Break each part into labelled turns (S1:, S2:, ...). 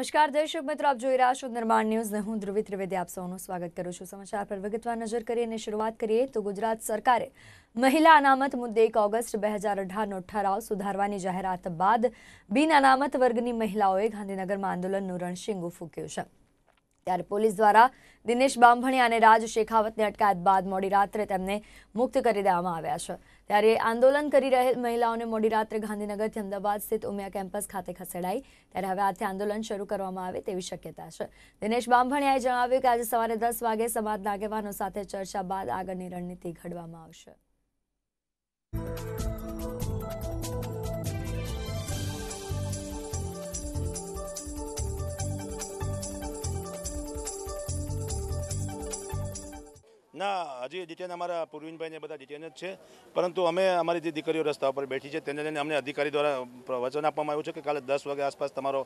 S1: નમસ્કાર દર્શક મિત્રો આપ જોઈ રહ્યા છો નિર્માણ ન્યૂઝને હું ધ્રુવી ત્રિવેદી આપ સૌનું સ્વાગત કરું છું સમાચાર પર વિગતવાર નજર કરીએ અને શરૂઆત કરીએ તો ગુજરાત સરકારે મહિલા અનામત મુદ્દે એક ઓગસ્ટ બે હજાર અઢારનો ઠરાવ સુધારવાની જાહેરાત બાદ બિન અનામત વર્ગની મહિલાઓએ ગાંધીનગરમાં આંદોલનનું રણશીંગું ફૂંક્યું છે ત્યારે પોલીસ દ્વારા દિનેશ બાંભણિયા અને રાજ શેખાવતની અટકાયત બાદ મોડી રાત્રે તેમને મુક્ત કરી દેવામાં આવ્યા છે ત્યારે આંદોલન કરી રહેલ મહિલાઓને મોડી રાત્રે ગાંધીનગરથી અમદાવાદ સ્થિત ઉમિયા કેમ્પસ ખાતે ખસેડાઈ ત્યારે હવે આજથી આંદોલન શરૂ કરવામાં આવે તેવી શક્યતા છે દિનેશ બાંભણિયાએ જણાવ્યું કે આજે સવારે દસ વાગે સમાજના આગેવાનો સાથે ચર્ચા બાદ આગળની રણનીતિ ઘડવામાં આવશે
S2: ના હજી ડિટેન અમારા પૂર્વિનભાઈને બધા ડિટેન જ છે પરંતુ અમે અમારી જે દીકરીઓ રસ્તા ઉપર બેઠી છે તેને લઈને અમને અધિકારી દ્વારા વચન આપવામાં આવ્યું છે કે કાલે દસ વાગ્યા આસપાસ તમારો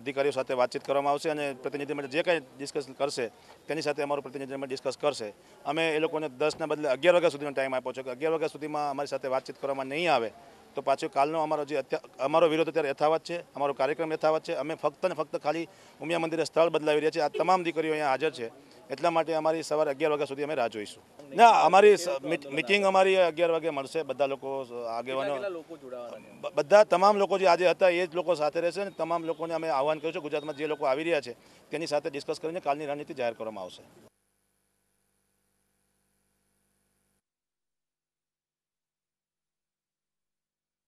S2: અધિકારીઓ સાથે વાતચીત કરવામાં આવશે અને પ્રતિનિધિમંડળ જે કાંઈ ડિસ્કસ કરશે તેની સાથે અમારું પ્રતિનિધિમંડળ ડિસ્કસ કરશે અમે એ લોકોને દસના બદલે અગિયાર વાગ્યા સુધીનો ટાઈમ આપ્યો છે કે અગિયાર વાગ્યા સુધીમાં અમારી સાથે વાતચીત કરવામાં નહીં આવે તો પાછો કાલનો અમારો જે અમારો વિરોધ અત્યારે યથાવત છે અમારો કાર્યક્રમ યથાવત છે અમે ફક્ત ને ફક્ત ખાલી ઉમિયા મંદિરે સ્થળ બદલાવી રહ્યા છે આ તમામ દીકરીઓ અહીંયા હાજર છે એટલા માટે અમારી સવારે અગિયાર વાગ્યા સુધી અમે રાહ જોઈશું ના અમારી મિટિંગ અમારી અગિયાર વાગે મળશે બધા લોકો આગેવાનો બધા તમામ લોકો જે આજે હતા એ જ લોકો સાથે રહેશે અને તમામ લોકોને અમે આહવાન કર્યું છે ગુજરાતમાં જે લોકો આવી રહ્યા છે તેની સાથે ડિસ્કસ કરીને કાલની રણનીતિ જાહેર કરવામાં આવશે